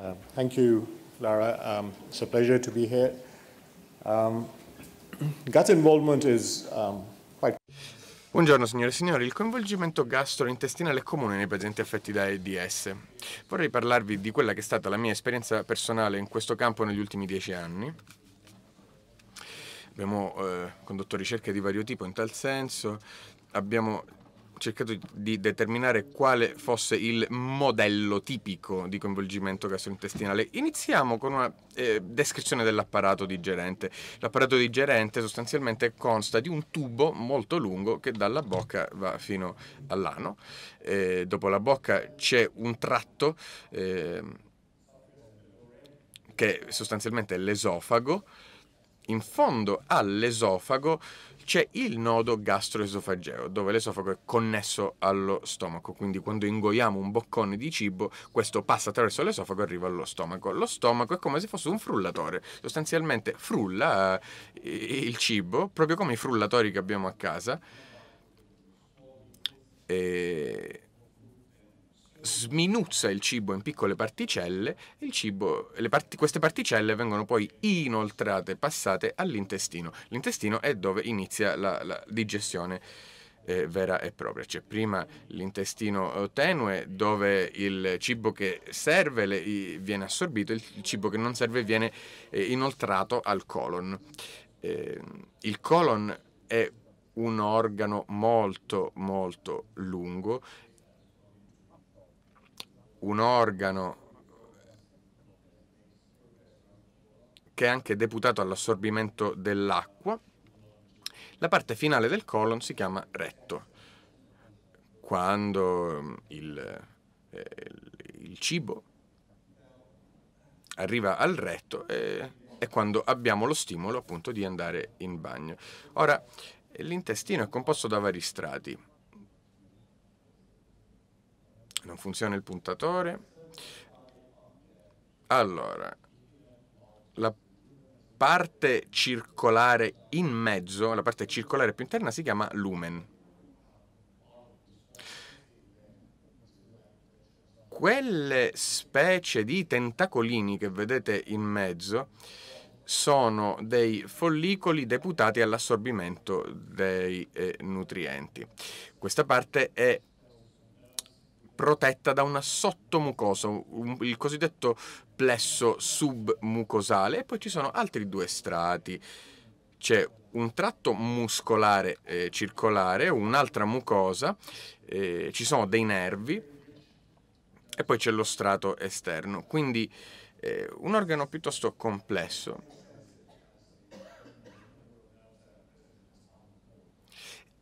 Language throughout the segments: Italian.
Um, thank you, Lara. Um, it's a pleasure to be here. Um, gut involvement is um, quite... Buongiorno signore e signori, il coinvolgimento gastrointestinale è comune nei pazienti affetti da AIDS. Vorrei parlarvi di quella che è stata la mia esperienza personale in questo campo negli ultimi dieci anni. Abbiamo eh, condotto ricerche di vario tipo in tal senso, abbiamo cercato di determinare quale fosse il modello tipico di coinvolgimento gastrointestinale. Iniziamo con una eh, descrizione dell'apparato digerente. L'apparato digerente sostanzialmente consta di un tubo molto lungo che dalla bocca va fino all'ano. Eh, dopo la bocca c'è un tratto eh, che sostanzialmente è l'esofago. In fondo all'esofago c'è il nodo gastroesofageo, dove l'esofago è connesso allo stomaco, quindi quando ingoiamo un boccone di cibo, questo passa attraverso l'esofago e arriva allo stomaco. Lo stomaco è come se fosse un frullatore, sostanzialmente frulla eh, il cibo, proprio come i frullatori che abbiamo a casa. E sminuzza il cibo in piccole particelle, e parti, queste particelle vengono poi inoltrate, passate all'intestino. L'intestino è dove inizia la, la digestione eh, vera e propria. C'è prima l'intestino eh, tenue dove il cibo che serve le, viene assorbito, il cibo che non serve viene eh, inoltrato al colon. Eh, il colon è un organo molto molto lungo un organo che è anche deputato all'assorbimento dell'acqua. La parte finale del colon si chiama retto. Quando mm, il, eh, il cibo arriva al retto eh, è quando abbiamo lo stimolo appunto di andare in bagno. Ora, l'intestino è composto da vari strati non funziona il puntatore. Allora, la parte circolare in mezzo, la parte circolare più interna si chiama lumen. Quelle specie di tentacolini che vedete in mezzo sono dei follicoli deputati all'assorbimento dei eh, nutrienti. Questa parte è protetta da una sottomucosa, un, il cosiddetto plesso submucosale, e poi ci sono altri due strati. C'è un tratto muscolare eh, circolare, un'altra mucosa, eh, ci sono dei nervi e poi c'è lo strato esterno. Quindi eh, un organo piuttosto complesso.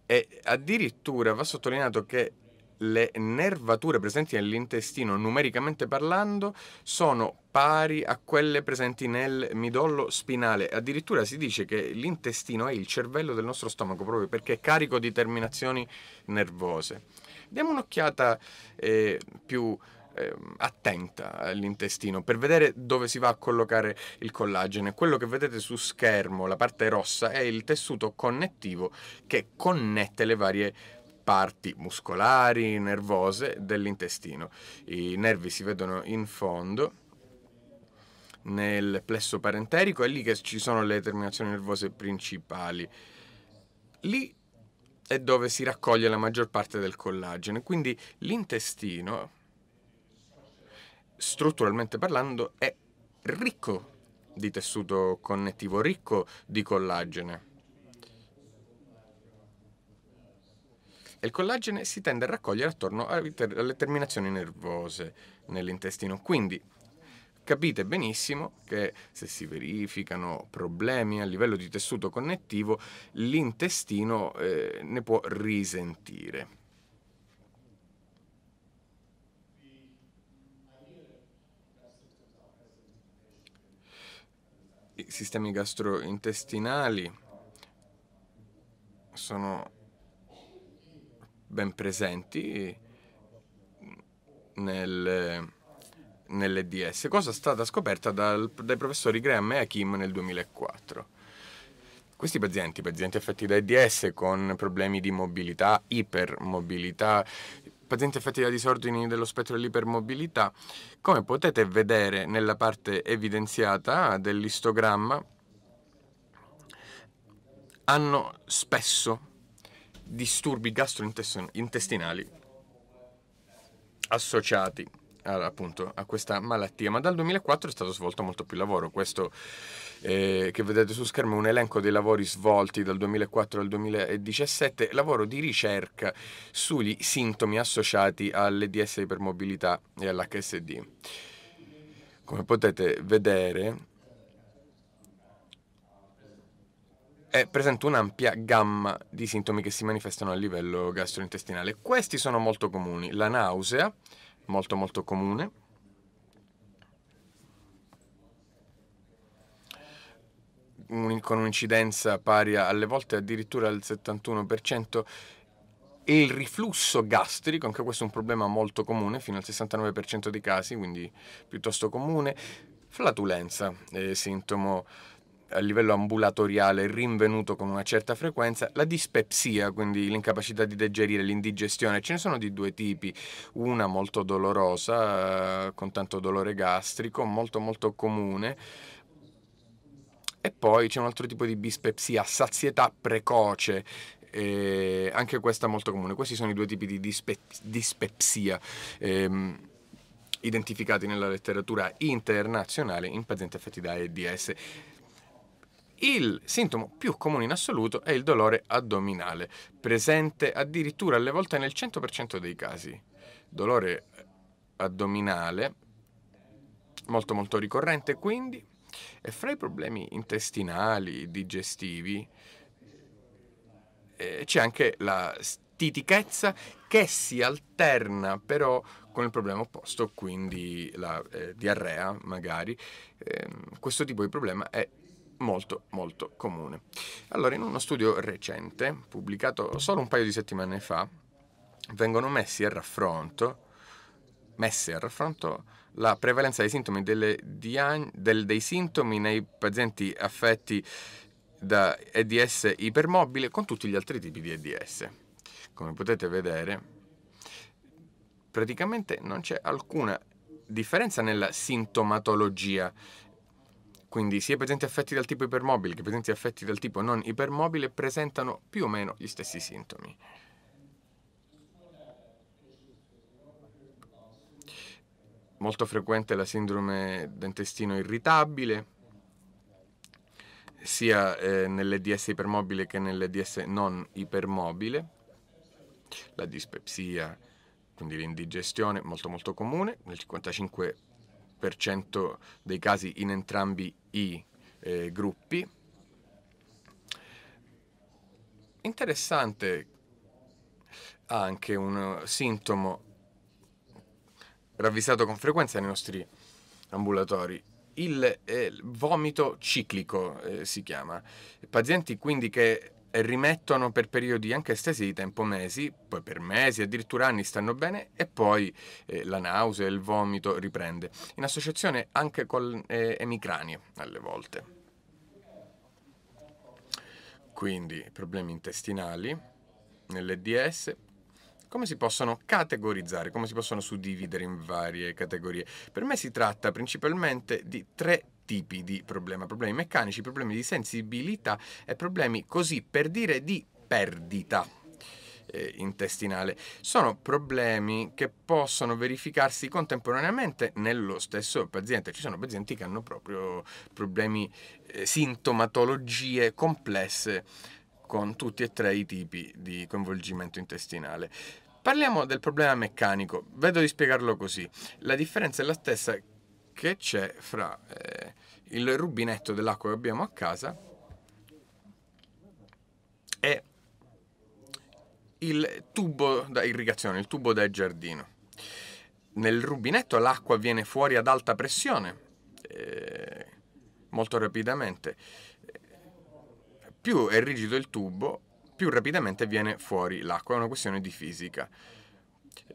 E addirittura va sottolineato che le nervature presenti nell'intestino, numericamente parlando, sono pari a quelle presenti nel midollo spinale. Addirittura si dice che l'intestino è il cervello del nostro stomaco proprio perché è carico di terminazioni nervose. Diamo un'occhiata eh, più ehm, attenta all'intestino per vedere dove si va a collocare il collagene. Quello che vedete su schermo, la parte rossa, è il tessuto connettivo che connette le varie parti muscolari, nervose dell'intestino. I nervi si vedono in fondo nel plesso parenterico, è lì che ci sono le terminazioni nervose principali. Lì è dove si raccoglie la maggior parte del collagene, quindi l'intestino, strutturalmente parlando, è ricco di tessuto connettivo, ricco di collagene. e il collagene si tende a raccogliere attorno alle terminazioni nervose nell'intestino. Quindi capite benissimo che se si verificano problemi a livello di tessuto connettivo, l'intestino eh, ne può risentire. I sistemi gastrointestinali sono ben presenti nel, nell'EDS, cosa stata scoperta dal, dai professori Graham e Hakim nel 2004. Questi pazienti, pazienti affetti da EDS con problemi di mobilità, ipermobilità, pazienti affetti da disordini dello spettro dell'ipermobilità, come potete vedere nella parte evidenziata dell'istogramma, hanno spesso disturbi gastrointestinali associati appunto a questa malattia, ma dal 2004 è stato svolto molto più lavoro. Questo eh, che vedete sul schermo è un elenco dei lavori svolti dal 2004 al 2017, lavoro di ricerca sugli sintomi associati all'EDS ipermobilità e all'HSD. Come potete vedere, è presente un'ampia gamma di sintomi che si manifestano a livello gastrointestinale. Questi sono molto comuni, la nausea, molto molto comune, con un'incidenza pari alle volte addirittura al 71%, il riflusso gastrico, anche questo è un problema molto comune, fino al 69% dei casi, quindi piuttosto comune, flatulenza, eh, sintomo a livello ambulatoriale rinvenuto con una certa frequenza, la dispepsia, quindi l'incapacità di digerire, l'indigestione, ce ne sono di due tipi, una molto dolorosa, eh, con tanto dolore gastrico, molto molto comune, e poi c'è un altro tipo di dispepsia, sazietà precoce, eh, anche questa molto comune. Questi sono i due tipi di dispe dispepsia ehm, identificati nella letteratura internazionale in pazienti affetti da AIDS. Il sintomo più comune in assoluto è il dolore addominale, presente addirittura alle volte nel 100% dei casi. Dolore addominale molto molto ricorrente quindi e fra i problemi intestinali, digestivi, eh, c'è anche la stitichezza che si alterna però con il problema opposto, quindi la eh, diarrea magari. Eh, questo tipo di problema è molto molto comune. Allora, in uno studio recente, pubblicato solo un paio di settimane fa, vengono messi a raffronto, messe a raffronto la prevalenza dei sintomi, diagn- del, dei sintomi nei pazienti affetti da EDS ipermobile con tutti gli altri tipi di EDS. Come potete vedere, praticamente non c'è alcuna differenza nella sintomatologia quindi sia i pazienti affetti dal tipo ipermobile che i pazienti affetti dal tipo non ipermobile presentano più o meno gli stessi sintomi. Molto frequente la sindrome dentestino irritabile, sia eh, nell'EDS ipermobile che nell'EDS non ipermobile, la dispepsia, quindi l'indigestione, molto molto comune, nel 55% dei casi in entrambi i eh, gruppi. Interessante anche un eh, sintomo ravvisato con frequenza nei nostri ambulatori. Il eh, vomito ciclico eh, si chiama. Pazienti quindi che rimettono per periodi anche estesi di tempo mesi, poi per mesi, addirittura anni stanno bene e poi eh, la nausea, il vomito riprende, in associazione anche con eh, emicranie alle volte. Quindi problemi intestinali nell'EDS, come si possono categorizzare, come si possono suddividere in varie categorie? Per me si tratta principalmente di tre tipi di problema, problemi meccanici, problemi di sensibilità e problemi così per dire di perdita eh, intestinale. Sono problemi che possono verificarsi contemporaneamente nello stesso paziente. Ci sono pazienti che hanno proprio problemi, eh, sintomatologie complesse con tutti e tre i tipi di coinvolgimento intestinale. Parliamo del problema meccanico, vedo di spiegarlo così. La differenza è la stessa che c'è fra eh, il rubinetto dell'acqua che abbiamo a casa e il tubo da irrigazione, il tubo da giardino. Nel rubinetto l'acqua viene fuori ad alta pressione, eh, molto rapidamente. Più è rigido il tubo, più rapidamente viene fuori l'acqua, è una questione di fisica.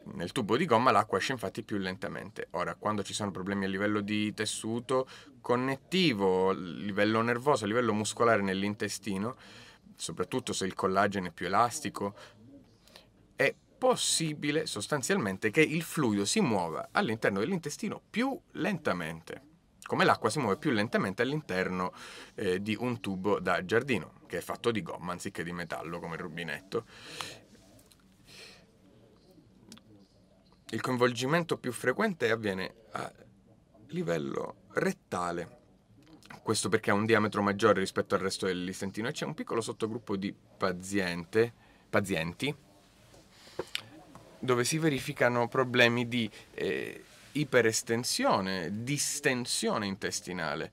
Nel tubo di gomma l'acqua esce infatti più lentamente. Ora, quando ci sono problemi a livello di tessuto connettivo, a livello nervoso, a livello muscolare nell'intestino, soprattutto se il collagene è più elastico, è possibile sostanzialmente che il fluido si muova all'interno dell'intestino più lentamente, come l'acqua si muove più lentamente all'interno eh, di un tubo da giardino, che è fatto di gomma anziché di metallo come il rubinetto. Il coinvolgimento più frequente avviene a livello rettale. Questo perché ha un diametro maggiore rispetto al resto dell'istentino e c'è un piccolo sottogruppo di paziente, pazienti dove si verificano problemi di eh, iperestensione, distensione intestinale,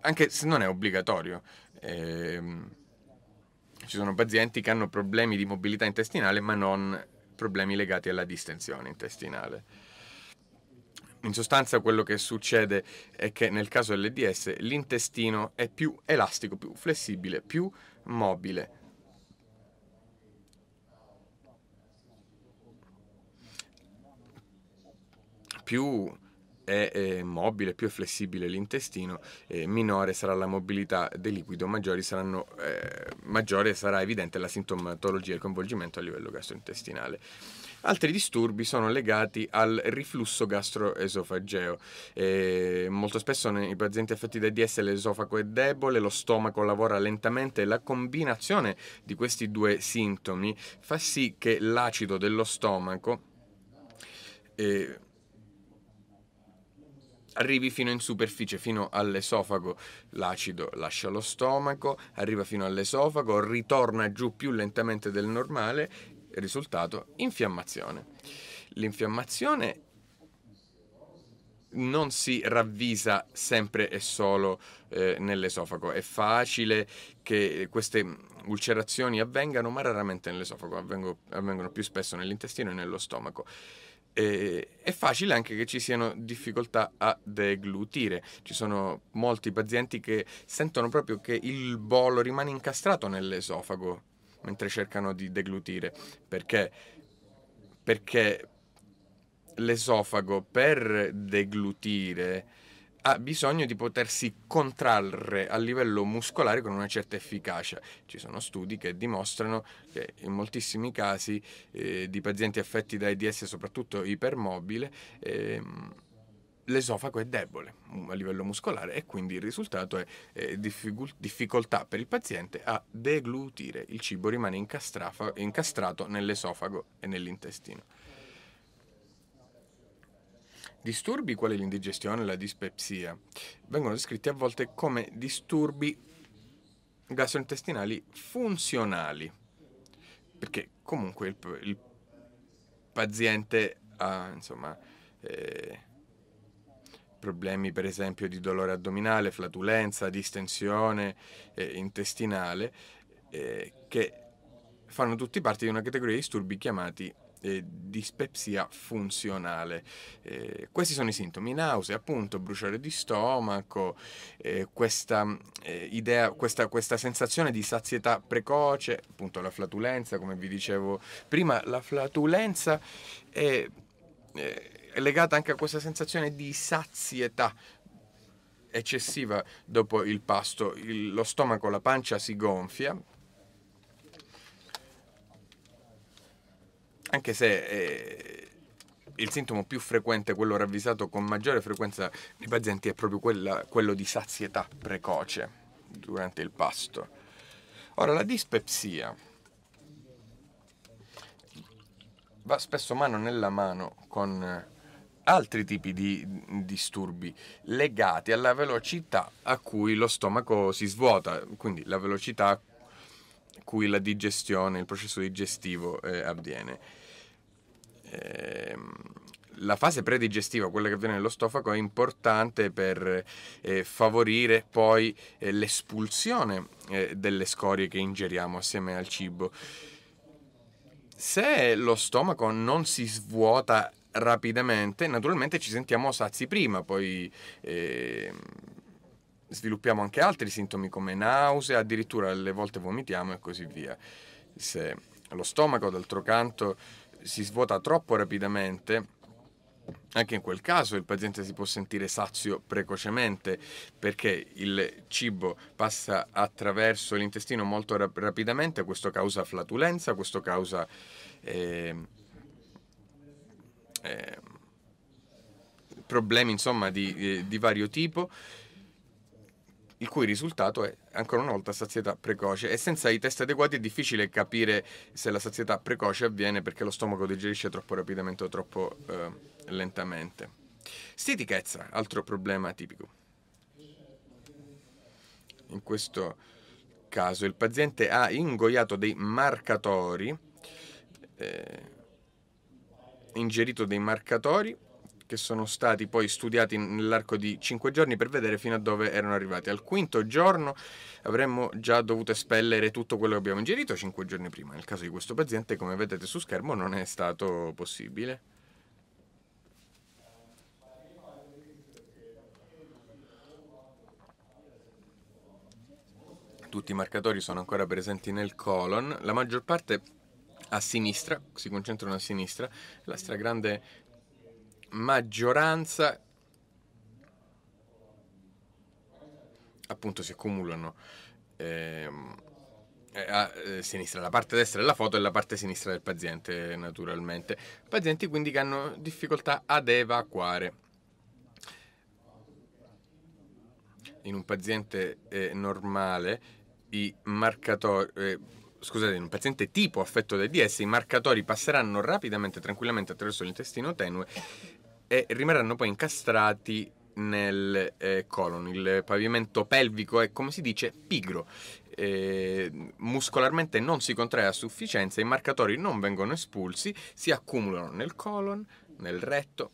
anche se non è obbligatorio. Eh, ci sono pazienti che hanno problemi di mobilità intestinale ma non problemi legati alla distensione intestinale. In sostanza quello che succede è che nel caso dell'EDS l'intestino è più elastico, più flessibile, più mobile. Più è eh, mobile, più è flessibile l'intestino, eh, minore sarà la mobilità del liquido, saranno, eh, maggiore sarà evidente la sintomatologia e il coinvolgimento a livello gastrointestinale. Altri disturbi sono legati al riflusso gastroesofageo. Eh, molto spesso nei pazienti affetti da DS l'esofago è debole, lo stomaco lavora lentamente e la combinazione di questi due sintomi fa sì che l'acido dello stomaco eh, arrivi fino in superficie, fino all'esofago, l'acido lascia lo stomaco, arriva fino all'esofago, ritorna giù più lentamente del normale, risultato infiammazione. L'infiammazione non si ravvisa sempre e solo eh, nell'esofago, è facile che queste ulcerazioni avvengano, ma raramente nell'esofago, avvengono, avvengono più spesso nell'intestino e nello stomaco eh, è facile anche che ci siano difficoltà a deglutire. Ci sono molti pazienti che sentono proprio che il bolo rimane incastrato nell'esofago mentre cercano di deglutire. Perché? Perché l'esofago per deglutire ha bisogno di potersi contrarre a livello muscolare con una certa efficacia. Ci sono studi che dimostrano che in moltissimi casi eh, di pazienti affetti da AIDS, soprattutto ipermobile, eh, l'esofago è debole mm, a livello muscolare e quindi il risultato è eh, difficult- difficoltà per il paziente a deglutire, il cibo rimane incastrato nell'esofago e nell'intestino. Disturbi quali l'indigestione e la dispepsia vengono descritti a volte come disturbi gastrointestinali funzionali, perché comunque il, il paziente ha insomma, eh, problemi per esempio di dolore addominale, flatulenza, distensione eh, intestinale, eh, che fanno tutti parte di una categoria di disturbi chiamati eh, dispepsia funzionale. Eh, questi sono i sintomi, nausea, appunto, bruciore di stomaco, eh, questa, eh, idea, questa, questa, sensazione di sazietà precoce, appunto la flatulenza, come vi dicevo prima, la flatulenza è, eh, è legata anche a questa sensazione di sazietà eccessiva dopo il pasto, il, lo stomaco, la pancia si gonfia, anche se eh, il sintomo più frequente, quello ravvisato con maggiore frequenza nei pazienti, è proprio quella, quello di sazietà precoce durante il pasto. Ora, la dispepsia va spesso mano nella mano con eh, altri tipi di disturbi legati alla velocità a cui lo stomaco si svuota, quindi la velocità a cui la digestione, il processo digestivo eh, avviene eh, la fase predigestiva, quella che avviene nello stofaco, è importante per eh, favorire poi eh, l'espulsione eh, delle scorie che ingeriamo assieme al cibo. Se lo stomaco non si svuota rapidamente, naturalmente ci sentiamo sazi prima, poi ehm, sviluppiamo anche altri sintomi come nausea, addirittura alle volte vomitiamo e così via. Se lo stomaco, d'altro canto, si svuota troppo rapidamente, anche in quel caso il paziente si può sentire sazio precocemente perché il cibo passa attraverso l'intestino molto rap- rapidamente, questo causa flatulenza, questo causa eh, eh, problemi insomma, di, eh, di vario tipo, il cui risultato è ancora una volta sazietà precoce e senza i test adeguati è difficile capire se la sazietà precoce avviene perché lo stomaco digerisce troppo rapidamente o troppo eh, lentamente. Stitichezza, altro problema tipico. In questo caso il paziente ha ingoiato dei marcatori, eh, ingerito dei marcatori che sono stati poi studiati nell'arco di 5 giorni per vedere fino a dove erano arrivati. Al quinto giorno avremmo già dovuto espellere tutto quello che abbiamo ingerito 5 giorni prima. Nel caso di questo paziente, come vedete su schermo, non è stato possibile. Tutti i marcatori sono ancora presenti nel colon, la maggior parte a sinistra, si concentrano a sinistra, la stragrande maggioranza appunto si accumulano ehm, eh, a eh, sinistra, la parte destra della foto e la parte sinistra del paziente naturalmente. Pazienti quindi che hanno difficoltà ad evacuare. In un paziente eh, normale i marcatori... Eh, scusate, in un paziente tipo affetto da DS i marcatori passeranno rapidamente e tranquillamente attraverso l'intestino tenue e rimarranno poi incastrati nel eh, colon. Il pavimento pelvico è, come si dice, pigro. Eh, muscolarmente non si contrae a sufficienza, i marcatori non vengono espulsi, si accumulano nel colon, nel retto,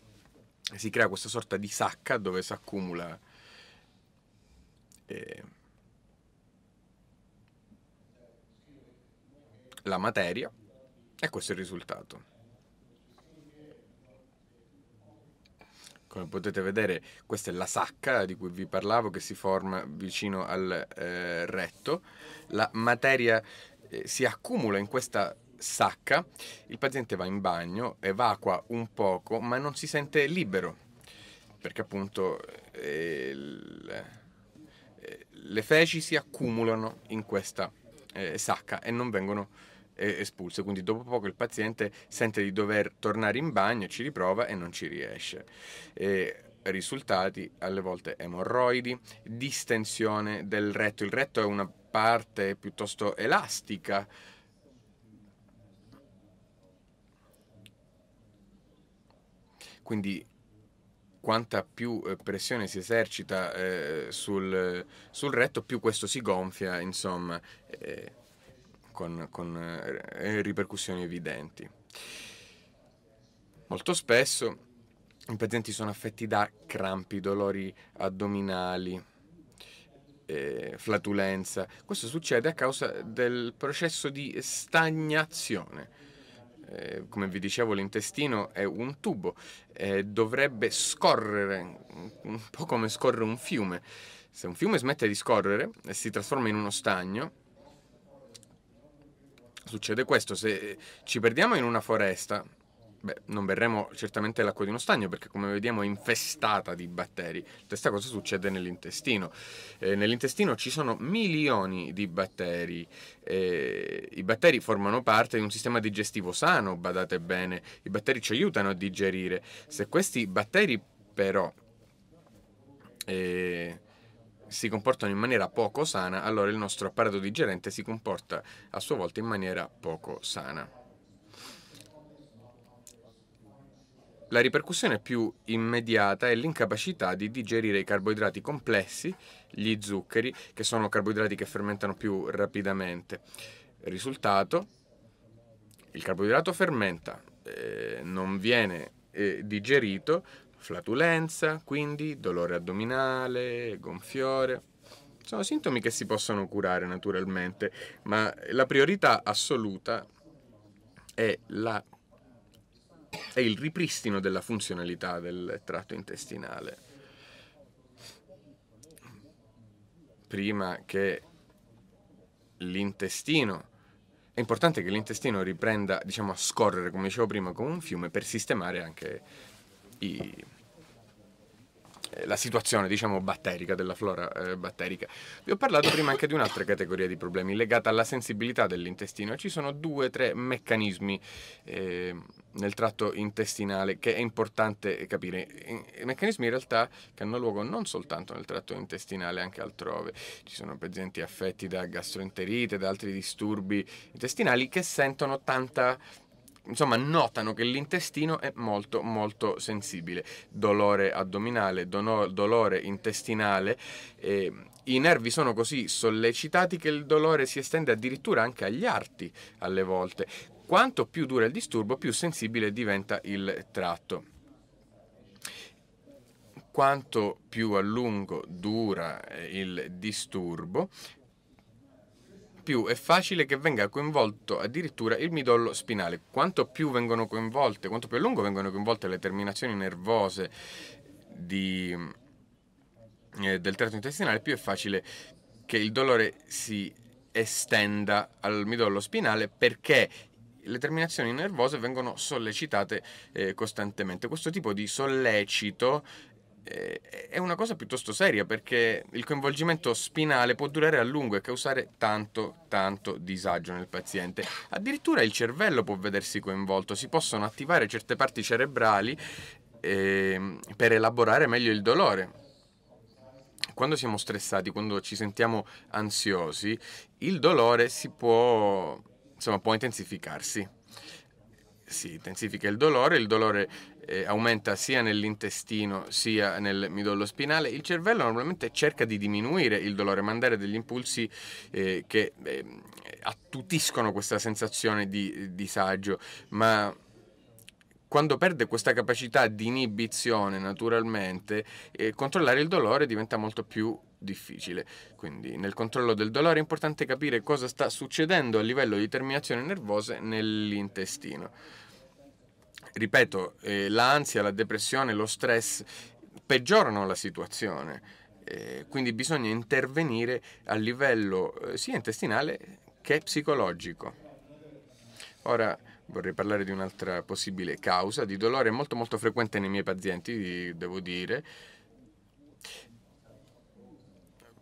si crea questa sorta di sacca dove si accumula... Eh, la materia e questo è il risultato. Come potete vedere questa è la sacca di cui vi parlavo che si forma vicino al eh, retto. La materia eh, si accumula in questa sacca, il paziente va in bagno, evacua un poco ma non si sente libero perché appunto eh, eh le feci si accumulano in questa eh, sacca e non vengono espulso, quindi dopo poco il paziente sente di dover tornare in bagno, ci riprova e non ci riesce. E risultati alle volte emorroidi, distensione del retto, il retto è una parte piuttosto elastica. Quindi quanta più eh, pressione si esercita eh, sul, sul, retto, più questo si gonfia, insomma. Eh, con, con eh, eh, ripercussioni evidenti. Molto spesso i pazienti sono affetti da crampi, dolori addominali, eh, flatulenza. Questo succede a causa del processo di stagnazione. Eh, come vi dicevo, l'intestino è un tubo, eh, dovrebbe scorrere, un po' come scorre un fiume. Se un fiume smette di scorrere e si trasforma in uno stagno, succede questo, se ci perdiamo in una foresta, beh, non berremo certamente l'acqua di uno stagno perché come vediamo è infestata di batteri. stessa cosa succede nell'intestino. Eh, nell'intestino ci sono milioni di batteri. Eh, I batteri formano parte di un sistema digestivo sano, badate bene. I batteri ci aiutano a digerire. Se questi batteri però... Eh, si comportano in maniera poco sana, allora il nostro apparato digerente si comporta a sua volta in maniera poco sana. La ripercussione più immediata è l'incapacità di digerire i carboidrati complessi, gli zuccheri, che sono carboidrati che fermentano più rapidamente. Risultato, il carboidrato fermenta, eh, non viene eh, digerito, Flatulenza, quindi dolore addominale, gonfiore. Sono sintomi che si possono curare naturalmente, ma la priorità assoluta è, la, è il ripristino della funzionalità del tratto intestinale. Prima che l'intestino è importante che l'intestino riprenda diciamo, a scorrere, come dicevo prima, come un fiume per sistemare anche i, eh, la situazione diciamo batterica della flora eh, batterica. Vi ho parlato prima anche di un'altra categoria di problemi legata alla sensibilità dell'intestino e ci sono due o tre meccanismi eh, nel tratto intestinale che è importante capire. I meccanismi in realtà che hanno luogo non soltanto nel tratto intestinale, anche altrove. Ci sono pazienti affetti da gastroenterite, da altri disturbi intestinali che sentono tanta insomma notano che l'intestino è molto molto sensibile, dolore addominale, dolore intestinale. Eh, i nervi sono così sollecitati che il dolore si estende addirittura anche agli arti alle volte. Quanto più dura il disturbo, più sensibile diventa il tratto. Quanto più a lungo dura eh, il disturbo, più è facile che venga coinvolto addirittura il midollo spinale. Quanto più vengono coinvolte, quanto più a lungo vengono coinvolte le terminazioni nervose di, eh, del tratto intestinale, più è facile che il dolore si estenda al midollo spinale perché le terminazioni nervose vengono sollecitate eh, costantemente. Questo tipo di sollecito è una cosa piuttosto seria perché il coinvolgimento spinale può durare a lungo e causare tanto, tanto disagio nel paziente. Addirittura il cervello può vedersi coinvolto, si possono attivare certe parti cerebrali eh, per elaborare meglio il dolore. Quando siamo stressati, quando ci sentiamo ansiosi, il dolore si può, insomma, può intensificarsi. Si intensifica il dolore, il dolore eh, aumenta sia nell'intestino sia nel midollo spinale, il cervello normalmente cerca di diminuire il dolore, mandare degli impulsi eh, che eh, attutiscono questa sensazione di disagio, ma quando perde questa capacità di inibizione naturalmente, eh, controllare il dolore diventa molto più difficile. Quindi nel controllo del dolore è importante capire cosa sta succedendo a livello di terminazioni nervose nell'intestino ripeto, eh, l'ansia, la depressione, lo stress peggiorano la situazione, eh, quindi bisogna intervenire a livello eh, sia intestinale che psicologico. Ora vorrei parlare di un'altra possibile causa di dolore molto molto frequente nei miei pazienti, devo dire.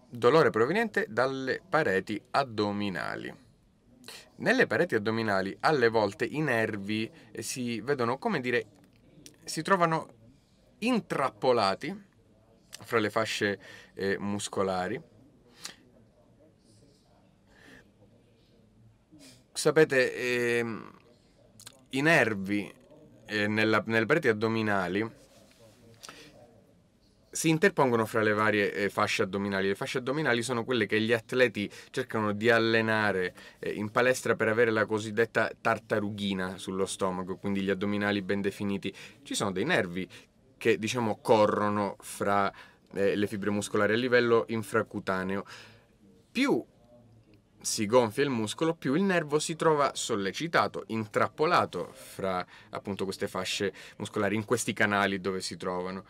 Dolore proveniente dalle pareti addominali. Nelle pareti addominali alle volte i nervi eh, si vedono, come dire, si trovano intrappolati fra le fasce eh, muscolari. Sapete, eh, i nervi eh, nella, nelle pareti addominali si interpongono fra le varie eh, fasce addominali. Le fasce addominali sono quelle che gli atleti cercano di allenare eh, in palestra per avere la cosiddetta tartarughina sullo stomaco, quindi gli addominali ben definiti. Ci sono dei nervi che diciamo corrono fra eh, le fibre muscolari a livello infracutaneo. Più si gonfia il muscolo, più il nervo si trova sollecitato, intrappolato fra appunto queste fasce muscolari, in questi canali dove si trovano.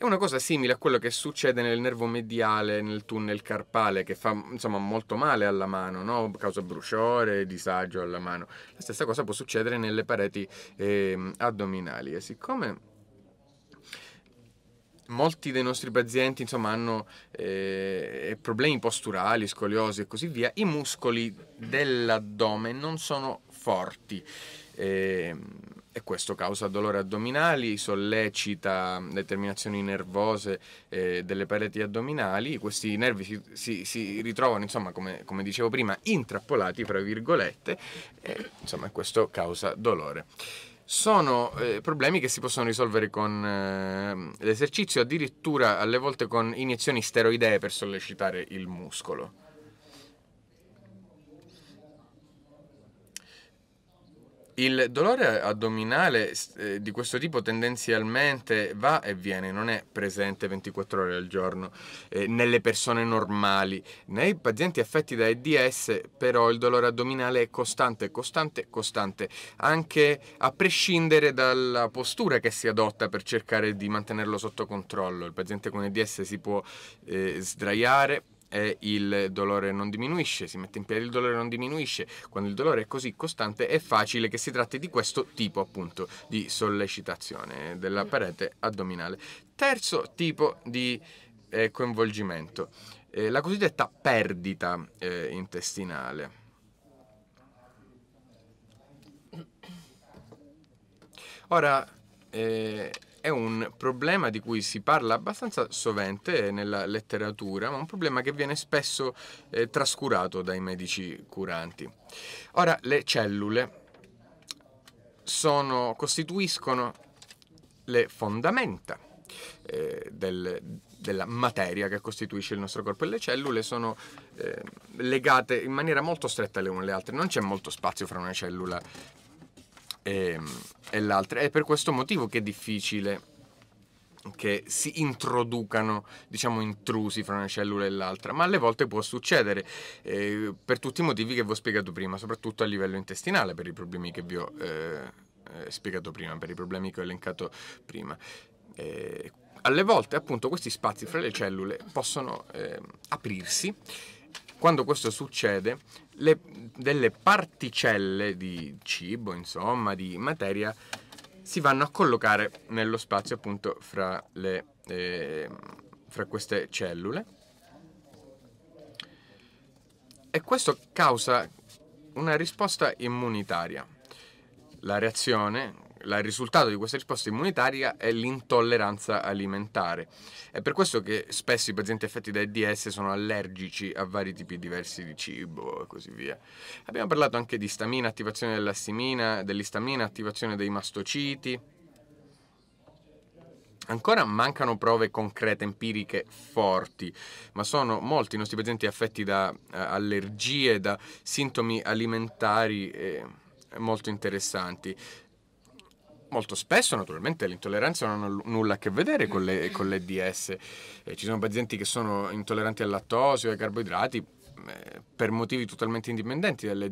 È una cosa simile a quello che succede nel nervo mediale, nel tunnel carpale, che fa insomma molto male alla mano, no? causa bruciore, disagio alla mano. La stessa cosa può succedere nelle pareti eh, addominali. E siccome molti dei nostri pazienti insomma, hanno eh, problemi posturali, scoliosi e così via, i muscoli dell'addome non sono forti. Eh, e questo causa dolore addominali, sollecita determinazioni nervose eh, delle pareti addominali, questi nervi si, si, si ritrovano, insomma, come, come, dicevo prima, intrappolati, fra virgolette, e insomma, questo causa dolore sono eh, problemi che si possono risolvere con eh, l'esercizio, addirittura alle volte con iniezioni steroidee per sollecitare il muscolo. Il dolore addominale eh, di questo tipo tendenzialmente va e viene, non è presente 24 ore al giorno eh, nelle persone normali. Nei pazienti affetti da EDS però il dolore addominale è costante, costante, costante, anche a prescindere dalla postura che si adotta per cercare di mantenerlo sotto controllo. Il paziente con EDS si può eh, sdraiare, e il dolore non diminuisce, si mette in piedi il dolore non diminuisce, quando il dolore è così costante è facile che si tratti di questo tipo appunto di sollecitazione della parete addominale. Terzo tipo di eh, coinvolgimento, eh, la cosiddetta perdita eh, intestinale. Ora, eh, è un problema di cui si parla abbastanza sovente nella letteratura, ma un problema che viene spesso eh, trascurato dai medici curanti. Ora, le cellule sono, costituiscono le fondamenta eh, del, della materia che costituisce il nostro corpo e le cellule sono eh, legate in maniera molto stretta le une alle altre, non c'è molto spazio fra una cellula Ehm, e, e l'altra. È per questo motivo che è difficile che si introducano, diciamo, intrusi fra una cellula e l'altra, ma alle volte può succedere eh, per tutti i motivi che vi ho spiegato prima, soprattutto a livello intestinale, per i problemi che vi ho eh, eh spiegato prima, per i problemi che ho elencato prima. Eh, alle volte, appunto, questi spazi fra le cellule possono ehm, aprirsi. Quando questo succede, le, delle particelle di cibo, insomma, di materia, si vanno a collocare nello spazio appunto fra, le, eh, fra queste cellule. E questo causa una risposta immunitaria. La reazione il risultato di questa risposta immunitaria è l'intolleranza alimentare. È per questo che spesso i pazienti affetti da EDS sono allergici a vari tipi diversi di cibo e così via. Abbiamo parlato anche di stamina, attivazione dell'astimina, dell'istamina, attivazione dei mastociti. Ancora mancano prove concrete, empiriche forti, ma sono molti i nostri pazienti affetti da eh, allergie, da sintomi alimentari eh, molto interessanti molto spesso naturalmente le intolleranze non hanno nulla a che vedere con le, con le Eh, ci sono pazienti che sono intolleranti al lattosio e ai carboidrati eh, per motivi totalmente indipendenti dalle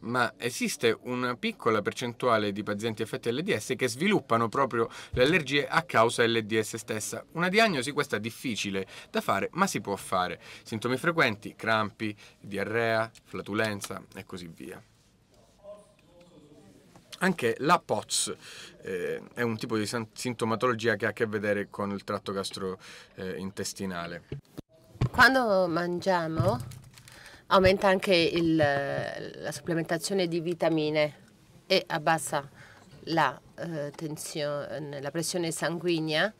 Ma esiste una piccola percentuale di pazienti affetti da che sviluppano proprio le allergie a causa dell'LDS stessa. Una diagnosi questa difficile da fare, ma si può fare. Sintomi frequenti, crampi, diarrea, flatulenza e così via. Anche la POTS eh, è un tipo di sintomatologia che ha a che vedere con il tratto gastrointestinale. Eh, Quando mangiamo aumenta anche il, la supplementazione di vitamine e abbassa la, eh, tensione, la pressione sanguigna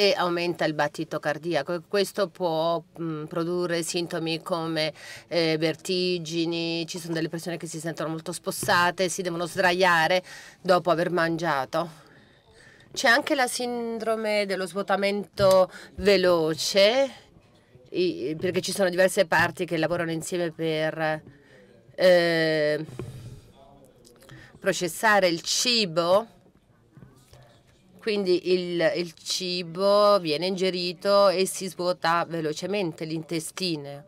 e aumenta il battito cardiaco. Questo può mh, produrre sintomi come eh, vertigini, ci sono delle persone che si sentono molto spossate, si devono sdraiare dopo aver mangiato. C'è anche la sindrome dello svuotamento veloce, i, perché ci sono diverse parti che lavorano insieme per eh, processare il cibo quindi il, il cibo viene ingerito e si svuota velocemente l'intestino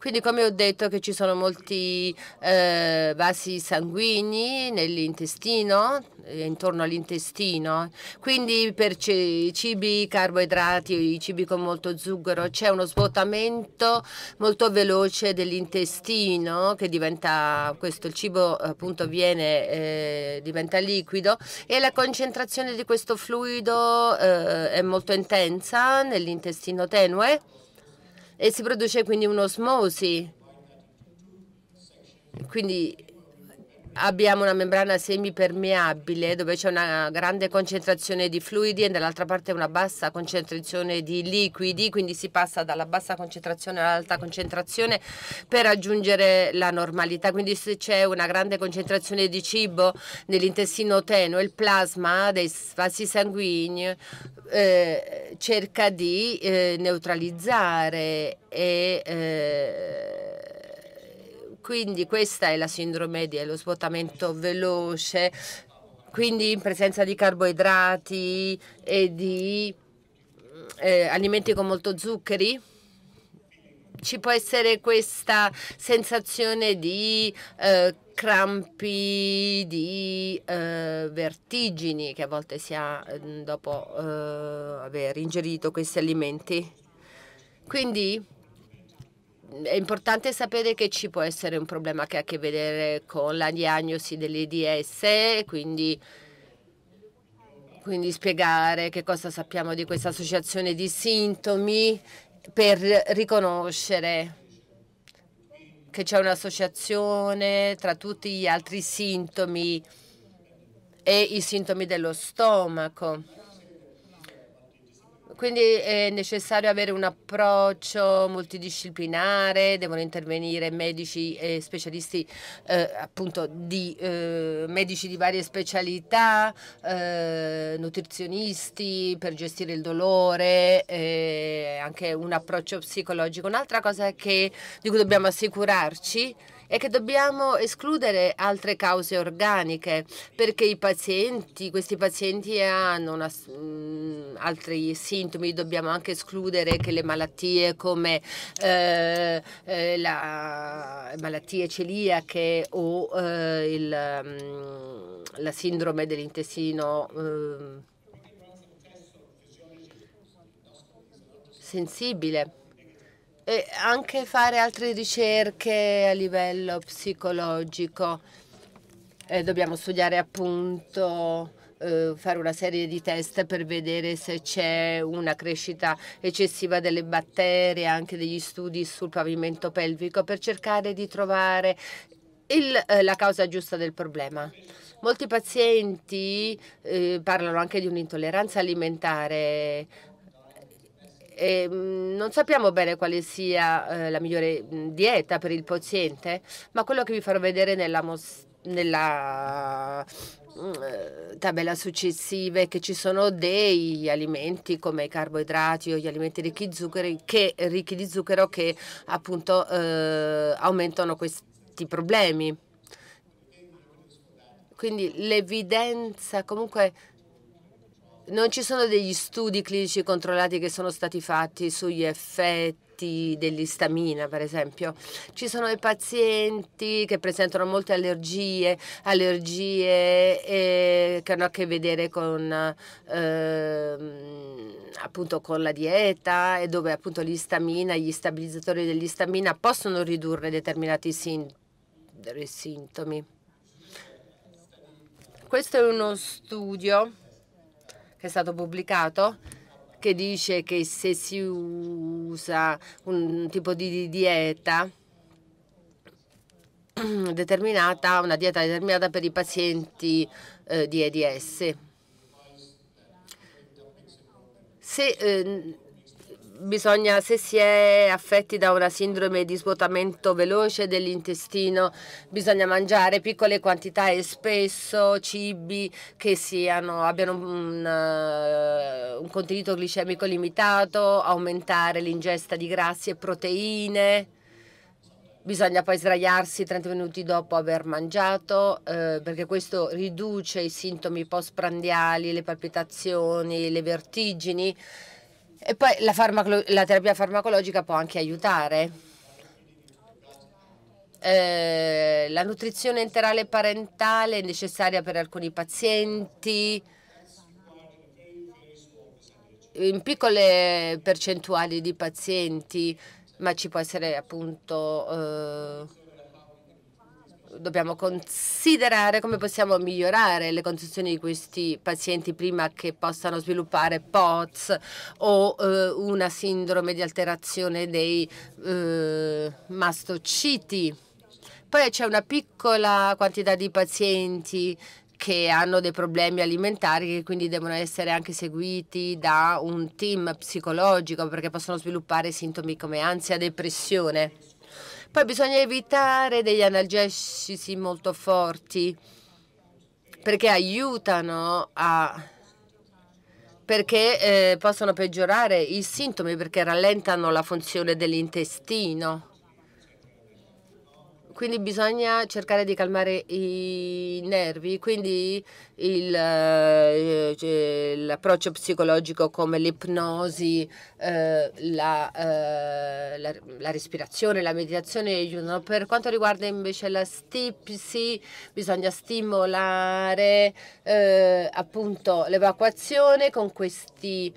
Quindi come ho detto che ci sono molti eh, vasi sanguigni nell'intestino, eh, intorno all'intestino, quindi per i cibi carboidrati, i cibi con molto zucchero c'è uno svuotamento molto veloce dell'intestino che diventa questo, il cibo appunto viene, eh, diventa liquido e la concentrazione di questo fluido eh, è molto intensa nell'intestino tenue e si produce quindi un'osmosi. Quindi abbiamo una membrana semipermeabile dove c'è una grande concentrazione di fluidi e dall'altra parte una bassa concentrazione di liquidi, quindi si passa dalla bassa concentrazione all'alta concentrazione per raggiungere la normalità. Quindi se c'è una grande concentrazione di cibo nell'intestino tenue, il plasma dei vasi sanguigni eh, cerca di eh, neutralizzare e eh, quindi questa è la sindrome dello svuotamento veloce, quindi in presenza di carboidrati e di eh, alimenti con molto zuccheri ci può essere questa sensazione di eh, crampi, di eh, vertigini che a volte si ha mm, dopo eh, aver ingerito questi alimenti. Quindi è importante sapere che ci può essere un problema che ha a che vedere con la diagnosi dell'EDS, quindi, quindi spiegare che cosa sappiamo di questa associazione di sintomi per riconoscere che c'è un'associazione tra tutti gli altri sintomi e i sintomi dello stomaco. Quindi è necessario avere un approccio multidisciplinare, devono intervenire medici e specialisti, eh, appunto di eh, medici di varie specialità, eh, nutrizionisti per gestire il dolore, eh, anche un approccio psicologico. Un'altra cosa che, di cui dobbiamo assicurarci è che dobbiamo escludere altre cause organiche perché pazienti, questi pazienti hanno una, mh, mm, altri sintomi, dobbiamo anche escludere che le malattie come eh, eh la malattie celiache o eh, il, mh, mm, la sindrome dell'intestino ehm, sensibile e anche fare altre ricerche a livello psicologico. Eh, dobbiamo studiare appunto eh, fare una serie di test per vedere se c'è una crescita eccessiva delle batterie, anche degli studi sul pavimento pelvico per cercare di trovare il, eh, la causa giusta del problema. Molti pazienti eh, parlano anche di un'intolleranza alimentare e ehm, non sappiamo bene quale sia eh, la migliore mhmm, dieta per il paziente, ma quello che vi farò vedere nella, nella mhmm, eh, tabella successiva è che ci sono degli alimenti come i carboidrati o gli alimenti ricchi di zucchero che, ricchi di zucchero che appunto eh, aumentano questi problemi. Quindi l'evidenza comunque non ci sono degli studi clinici controllati che sono stati fatti sugli effetti dell'istamina, per esempio. Ci sono i pazienti che presentano molte allergie, allergie eh, che hanno a che vedere con, eh, appunto con la dieta e dove appunto l'istamina, gli stabilizzatori dell'istamina possono ridurre determinati sintomi. Questo è uno studio che è stato pubblicato che dice che se si usa un tipo di dieta determinata, una dieta determinata per i pazienti eh, di EDS. Se eh, bisogna, se si è affetti da una sindrome di svuotamento veloce dell'intestino, bisogna mangiare piccole quantità e spesso cibi che siano, abbiano un, un contenuto glicemico limitato, aumentare l'ingesta di grassi e proteine. Bisogna poi sdraiarsi 30 minuti dopo aver mangiato eh, perché questo riduce i sintomi postprandiali, le palpitazioni, le vertigini. E poi la, farmacolo- la terapia farmacologica può anche aiutare. Eh, la nutrizione enterale parentale è necessaria per alcuni pazienti in piccole percentuali di pazienti, ma ci può essere appunto eh, dobbiamo considerare come possiamo migliorare le condizioni di questi pazienti prima che possano sviluppare POTS o eh, una sindrome di alterazione dei eh, mastociti. Poi c'è una piccola quantità di pazienti che hanno dei problemi alimentari che quindi devono essere anche seguiti da un team psicologico perché possono sviluppare sintomi come ansia, depressione. Poi bisogna evitare degli analgesici molto forti perché aiutano a perché eh, possono peggiorare i sintomi perché rallentano la funzione dell'intestino quindi bisogna cercare di calmare i nervi, quindi il, eh, eh, l'approccio psicologico come l'ipnosi, eh, la, eh, la, la, respirazione, la meditazione aiutano. Per quanto riguarda invece la stipsi, bisogna stimolare eh, appunto l'evacuazione con questi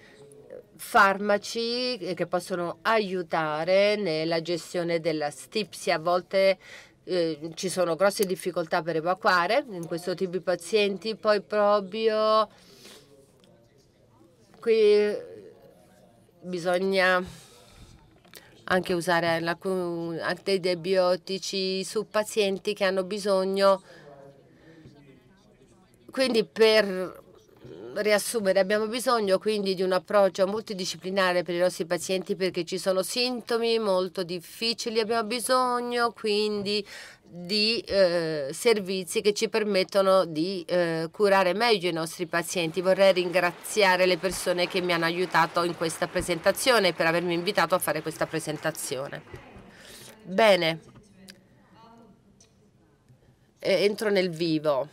farmaci che possono aiutare nella gestione della stipsi. A volte Ehm, ci sono grosse difficoltà per evacuare in questo tipo di pazienti, poi proprio qui bisogna anche usare antibiotici su pazienti che hanno bisogno, quindi per riassumere, abbiamo bisogno quindi di un approccio multidisciplinare per i nostri pazienti perché ci sono sintomi molto difficili, abbiamo bisogno quindi di eh, servizi che ci permettono di eh, curare meglio i nostri pazienti. Vorrei ringraziare le persone che mi hanno aiutato in questa presentazione per avermi invitato a fare questa presentazione. Bene, eh, entro nel vivo.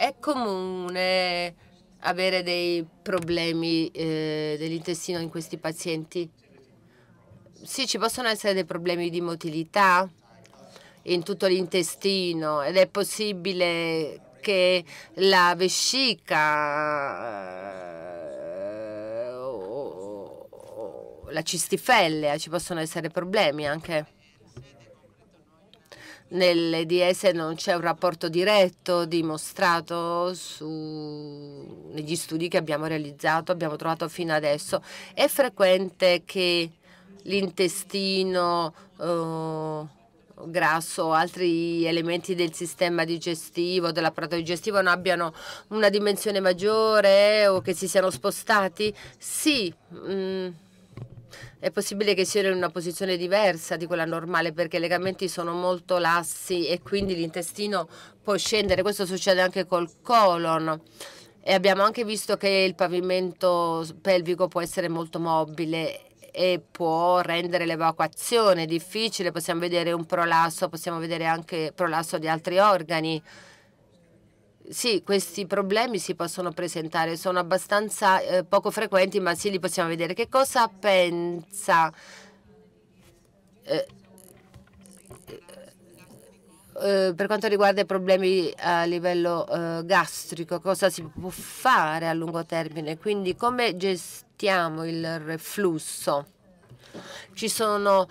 È comune avere dei problemi eh, dell'intestino in questi pazienti? Sì, ci possono essere dei problemi di motilità in tutto l'intestino ed è possibile che la vescica eh, o, o la cistifellea ci possono essere problemi anche. Nell'EDS non c'è un rapporto diretto dimostrato su... negli studi che abbiamo realizzato, abbiamo trovato fino adesso. È frequente che l'intestino eh, grasso o altri elementi del sistema digestivo, dell'apparato digestivo, non abbiano una dimensione maggiore o che si siano spostati? Sì. Mm è possibile che siano in una posizione diversa di quella normale perché i legamenti sono molto lassi e quindi l'intestino può scendere. Questo succede anche col colon. E abbiamo anche visto che il pavimento pelvico può essere molto mobile e può rendere l'evacuazione difficile, possiamo vedere un prolasso, possiamo vedere anche prolasso di altri organi sì, questi problemi si possono presentare, sono abbastanza eh, poco frequenti, ma sì, li possiamo vedere. Che cosa pensa? Eh, eh, eh per quanto riguarda i problemi a livello eh, gastrico, cosa si può fare a lungo termine? Quindi come gestiamo il reflusso? Ci sono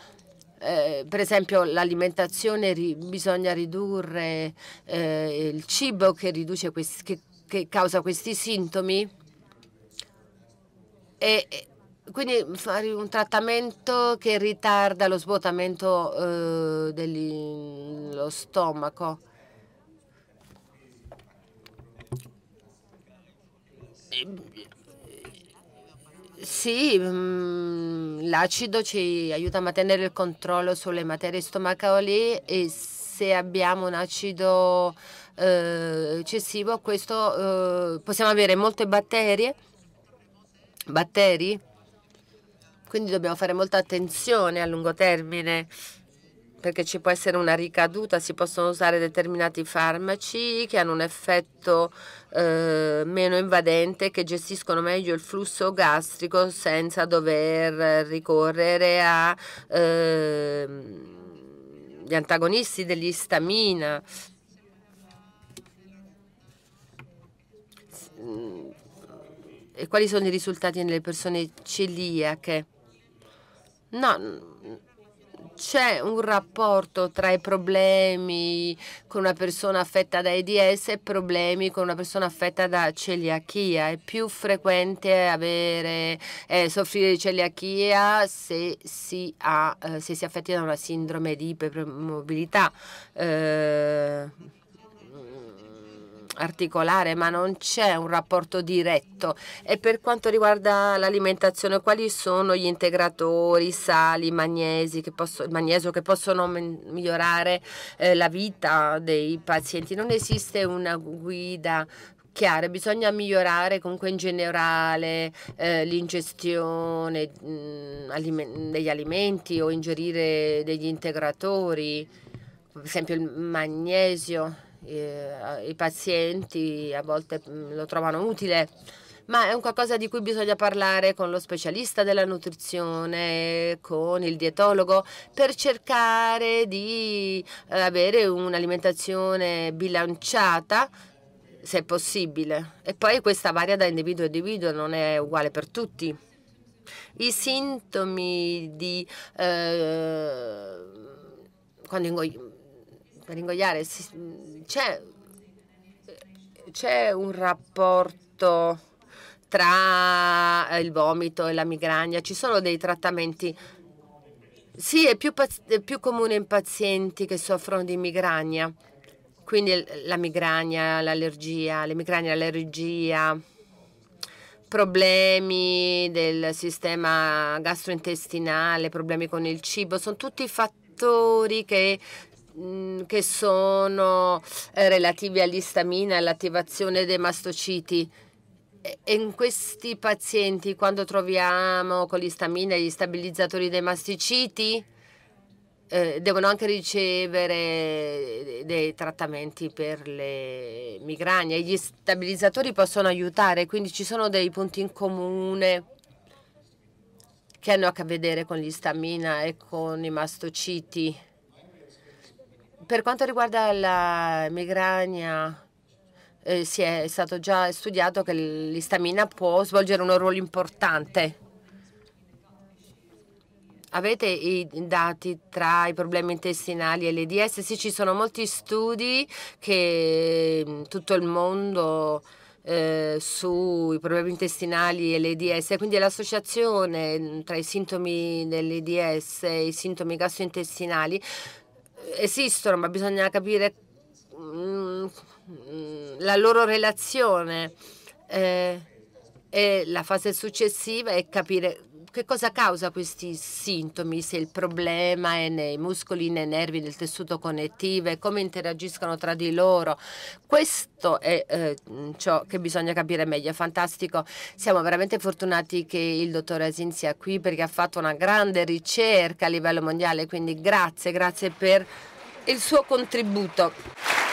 eh, per esempio l'alimentazione ri bisogna ridurre eh, il cibo che, riduce questi, che, che causa questi sintomi e, e, quindi fare un trattamento che ritarda lo svuotamento eh, dello stomaco. E, sì, mm, l'acido ci aiuta a mantenere il controllo sulle materie stomacali e se abbiamo un acido eh, eccessivo questo, eh, possiamo avere molte batterie, batteri, quindi dobbiamo fare molta attenzione a lungo termine perché ci può essere una ricaduta, si possono usare determinati farmaci che hanno un effetto eh, meno invadente, che gestiscono meglio il flusso gastrico senza dover ricorrere agli ehm, Eh, antagonisti dell'istamina e quali sono i risultati nelle persone celiache? No, c'è un rapporto tra i problemi con una persona affetta da AIDS e problemi con una persona affetta da celiachia. È più frequente avere, eh, soffrire di celiachia se si, ha, eh, se si affetti da una sindrome di ipermobilità. Eh, articolare, ma non c'è un rapporto diretto. E per quanto riguarda l'alimentazione, quali sono gli integratori, sali, magnesi che posso, magnesio che possono migliorare eh, la vita dei pazienti? Non esiste una guida chiare, bisogna migliorare comunque in generale eh, l'ingestione mm, alime degli alimenti o ingerire degli integratori, per esempio il magnesio. Eh, i pazienti a volte mm, lo trovano utile, ma è un qualcosa di cui bisogna parlare con lo specialista della nutrizione, con il dietologo, per cercare di eh, avere un'alimentazione bilanciata se possibile. E poi questa varia da individuo a individuo, non è uguale per tutti. I sintomi di eh, quando ingoiamo per ingoiare, c'è un rapporto tra eh, il vomito e la migragna, ci sono dei trattamenti. Sì, è più, è più comune in pazienti che soffrono di migragna, quindi la migragna, l'allergia, le migragne, l'allergia, problemi del sistema gastrointestinale, problemi con il cibo, sono tutti fattori che Mm, che sono eh, relativi all'istamina e all'attivazione dei mastociti. E in questi pazienti, quando troviamo con l'istamina gli stabilizzatori dei masticiti, eh, devono anche ricevere eh, dei trattamenti per le migranie. Gli stabilizzatori possono aiutare, quindi ci sono dei punti in comune che hanno a che vedere con l'istamina e con i mastociti. Per quanto riguarda la migrania, eh, si è stato già studiato che l'istamina può svolgere un ruolo importante. Avete i dati tra i problemi intestinali e l'EDS? Sì, ci sono molti studi che mm, tutto il mondo eh, sui problemi intestinali e l'EDS, quindi l'associazione mm, tra i sintomi dell'EDS e i sintomi gastrointestinali esistono, ma bisogna capire mm, mm, la loro relazione. Eh, e la fase successiva è capire che cosa causa questi sintomi, se il problema è nei muscoli, nei nervi, nel tessuto connettivo come interagiscono tra di loro. Questo è eh, ciò che bisogna capire meglio. È fantastico. Siamo veramente fortunati che il dottor Asin sia qui perché ha fatto una grande ricerca a livello mondiale, quindi grazie, grazie per il suo contributo.